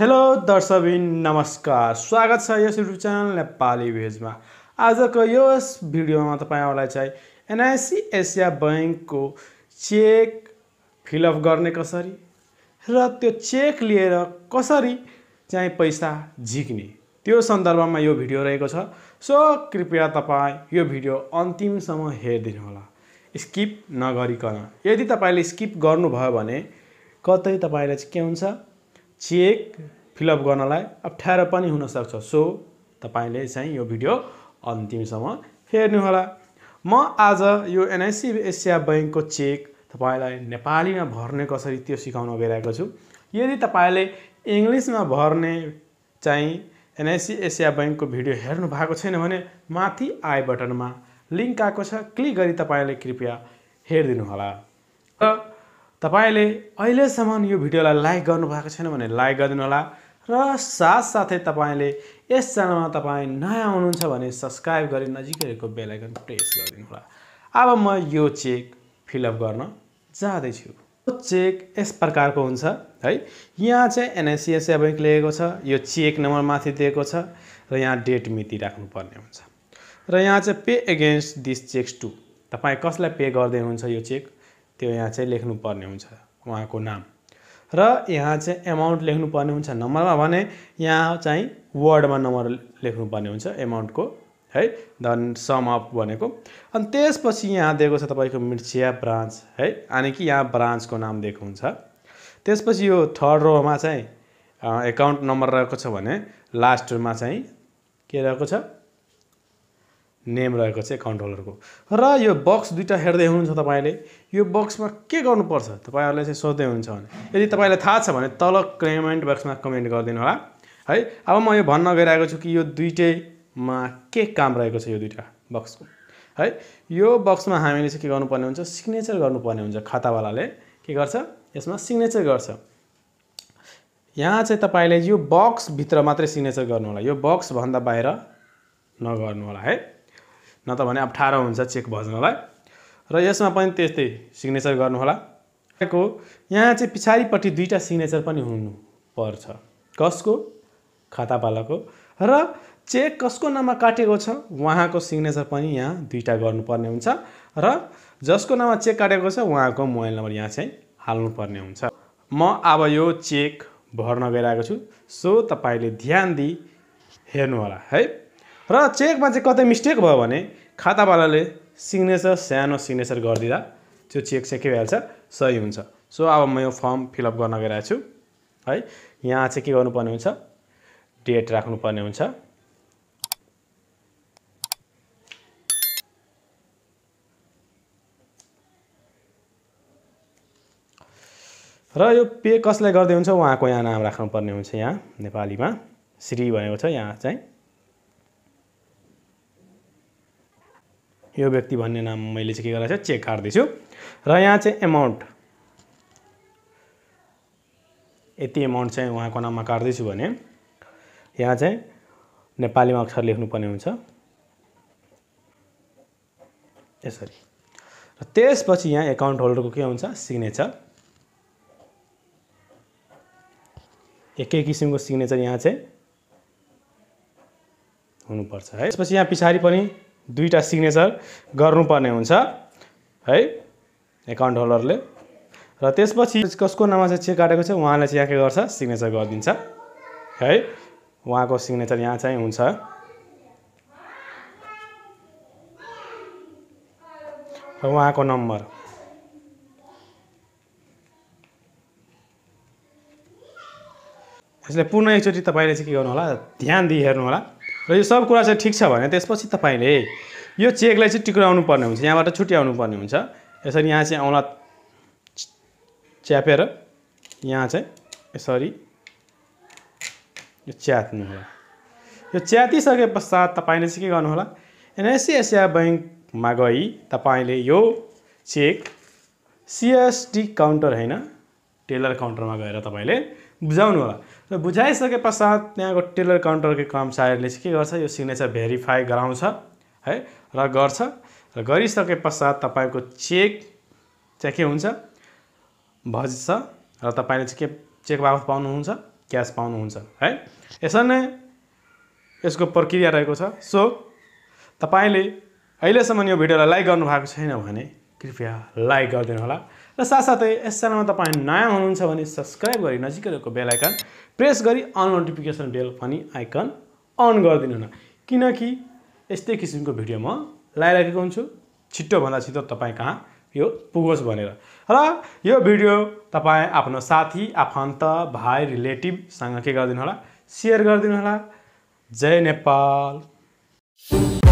hello दर्शकबिन नमस्कार स्वागत छ यस युट्युब च्यानल नेपाली भेजमा आजको यस भिडियोमा तपाईँहरूलाई चाहिँ एनआइसी एसिया ब्याङ्कको चेक फिलअप गर्ने कसरी र त्यो चेक लिएर कसरी चाहिँ पैसा झिक्ने त्यो सन्दर्भमा यो भिडियो रहेको छ सो कृपया तपाईँ यो भिडियो अन्तिमसम्म होला स्किप नगरिकन यदि तपाईँले स्किप गर्नुभयो भने कतै तपाईँलाई चाहिँ के हुन्छ चेक फिलअप गर्नलाई अप्ठ्यारो पनि हुनसक्छ सो तपाईँले चाहिँ यो भिडियो अन्तिमसम्म हेर्नुहोला म आज यो एनआइसी एसिया ब्याङ्कको चेक तपाईँलाई नेपालीमा भर्ने कसरी त्यो सिकाउन गइरहेको छु यदि तपाईँले इङ्ग्लिसमा भर्ने चाहिँ एनआइसी एसिया ब्याङ्कको भिडियो हेर्नु भएको छैन भने माथि आई बटनमा लिङ्क आएको छ क्लिक गरी तपाईँले कृपया हेरिदिनुहोला र तपाईँले अहिलेसम्म यो भिडियोलाई लाइक गर्नुभएको छैन भने लाइक गरिदिनु होला र साथसाथै तपाईँले यस च्यानलमा तपाईँ नयाँ हुनुहुन्छ भने सब्सक्राइब गरी नजिकैको बेलायकन प्रेस गरिदिनु होला अब म यो चेक फिलअप गर्न जाँदैछु चेक यस प्रकारको हुन्छ है यहाँ चाहिँ एनआइसिएसए बैङ्क लेखेको छ यो चेक नम्बर माथि दिएको छ र यहाँ डेट मिति राख्नुपर्ने हुन्छ र यहाँ चाहिँ pay against this cheques to तपाईँ कसलाई पे गर्दै हुनुहुन्छ यो चेक त्यो यहाँ चाहिँ लेख्नुपर्ने हुन्छ उहाँको नाम र यहाँ चाहिँ एमाउन्ट लेख्नुपर्ने हुन्छ नम्बरमा भने यहाँ चाहिँ वर्डमा नम्बर लेख्नुपर्ने हुन्छ एमाउन्टको है धन सम अप भनेको अनि त्यसपछि यहाँ दिएको छ तपाईँको मिर्चिया ब्रान्च है अनि कि यहाँ ब्रान्चको नाम दिएको हुन्छ त्यसपछि यो थर्ड रोमा चाहिँ एकाउन्ट नम्बर रहेको छ भने लास्टमा चाहिँ के रहेको छ नेम रहेको चाहिँ कन्ट्रोलरको र यो बक्स दुइटा हेर्दै हुनुहुन्छ तपाईँले यो बक्समा के गर्नुपर्छ तपाईँहरूले चाहिँ सोध्दै हुनुहुन्छ भने यदि तपाईँलाई थाहा छ भने तल कमेन्ट बक्समा कमेन्ट गरिदिनु होला है अब म यो भन्न गइरहेको छु कि यो दुइटैमा के काम रहेको छ यो दुइटा बक्सको है यो बक्समा हामीले चाहिँ के गर्नुपर्ने हुन्छ सिग्नेचर गर्नुपर्ने हुन्छ खातावालाले के गर्छ यसमा सिग्नेचर गर्छ यहाँ चाहिँ तपाईँले यो बक्सभित्र मात्रै सिग्नेचर गर्नु होला यो बक्सभन्दा बाहिर नगर्नु होला है न त भने अप्ठ्यारो हुन्छ चेक भज्नलाई र यसमा पनि त्यस्तै सिग्नेचर गर्नुहोला को यहाँ चाहिँ पछाडिपट्टि दुईवटा सिग्नेचर पनि हुनुपर्छ कसको खातापालाको र चेक कसको नाममा काटेको छ उहाँको सिग्नेचर पनि यहाँ दुईवटा गर्नुपर्ने हुन्छ र जसको नाममा चेक काटेको छ उहाँको मोबाइल नम्बर यहाँ चाहिँ हाल्नुपर्ने हुन्छ म अब यो चेक भर्न गइरहेको छु सो तपाईँले ध्यान दिई हेर्नुहोला है र चेकमा चाहिँ कतै मिस्टेक भयो भने खातावालाले सिग्नेचर सानो सिग्नेचर गरिदिँदा त्यो चेक चाहिँ के भइहाल्छ सही हुन्छ सो अब म यो फर्म फिलअप गर्न गइरहेको छु है यहाँ चाहिँ के गर्नुपर्ने हुन्छ डेट राख्नुपर्ने हुन्छ र यो पे कसलाई गर्दै हुन्छ उहाँको यहाँ नाम राख्नुपर्ने हुन्छ यहाँ नेपालीमा श्री भनेको छ यहाँ चाहिँ यो व्यक्ति भन्ने नाम मैले चाहिँ के गरेको छु चेक काट्दैछु र यहाँ चाहिँ एमाउन्ट यति एमाउन्ट चाहिँ उहाँको नाममा काट्दैछु भने यहाँ चाहिँ नेपालीमा अक्षर लेख्नुपर्ने हुन्छ यसरी र त्यसपछि यहाँ एकाउन्ट होल्डरको के हुन्छ सिग्नेचर एकै किसिमको सिग्नेचर यहाँ चाहिँ हुनुपर्छ है त्यसपछि यहाँ पछाडि पनि दुईवटा सिग्नेचर गर्नुपर्ने हुन्छ है एकाउन्ट होल्डरले र त्यसपछि कसको नाममा चाहिँ चेक काटेको छ उहाँले चाहिँ यहाँ के गर्छ सिग्नेचर गरिदिन्छ है उहाँको सिग्नेचर यहाँ चाहिँ हुन्छ र उहाँको नम्बर यसले पूर्ण एकचोटि तपाईँले चाहिँ के गर्नु होला ध्यान दिइ होला र यो सब कुरा चाहिँ ठिक छ भने त्यसपछि तपाईँले यो चेकलाई चाहिँ टिक्राउनु पर्ने हुन्छ यहाँबाट छुट्याउनु पर्ने हुन्छ यसरी यहाँ चाहिँ औँला च्यापेर यहाँ चाहिँ यसरी यो च्यात्नु होला यो च्यातिसके पश्चात तपाईँले चाहिँ के गर्नुहोला एनएससी एसिया ब्याङ्कमा गई तपाईँले यो चेक सिएसटी काउन्टर होइन टेलर काउन्टरमा गएर तपाईँले बुझाउनु होला र बुझाइसके पश्चात त्यहाँको टेलर काउन्टरको कर्मचारीले चाहिँ के गर्छ यो सिग्नेचर भेरिफाई गराउँछ है र गर्छ र गरिसके पश्चात तपाईँको चेक चाहिँ के हुन्छ भज्छ र तपाईँले चाहिँ के चेक बाबत पाउनुहुन्छ क्यास पाउनुहुन्छ है यसरी नै यसको प्रक्रिया रहेको छ सो तपाईँले अहिलेसम्म यो भिडियोलाई लाइक गर्नुभएको छैन भने कृपया लाइक गरिदिनु होला र साथसाथै यस च्यानलमा तपाईँ नयाँ हुनुहुन्छ भने सब्सक्राइब गरी नजिकैको बेल आइकन प्रेस गरी अन नोटिफिकेसन बेल पनि आइकन अन गरिदिनु होला किनकि यस्तै किसिमको भिडियो म लगाइराखेको हुन्छु छिटोभन्दा छिटो तपाईँ कहाँ यो पुगोस् भनेर र यो भिडियो तपाईँ आफ्नो साथी आफन्त भाइ रिलेटिभसँग के गरिदिनु होला सेयर गरिदिनु होला जय नेपाल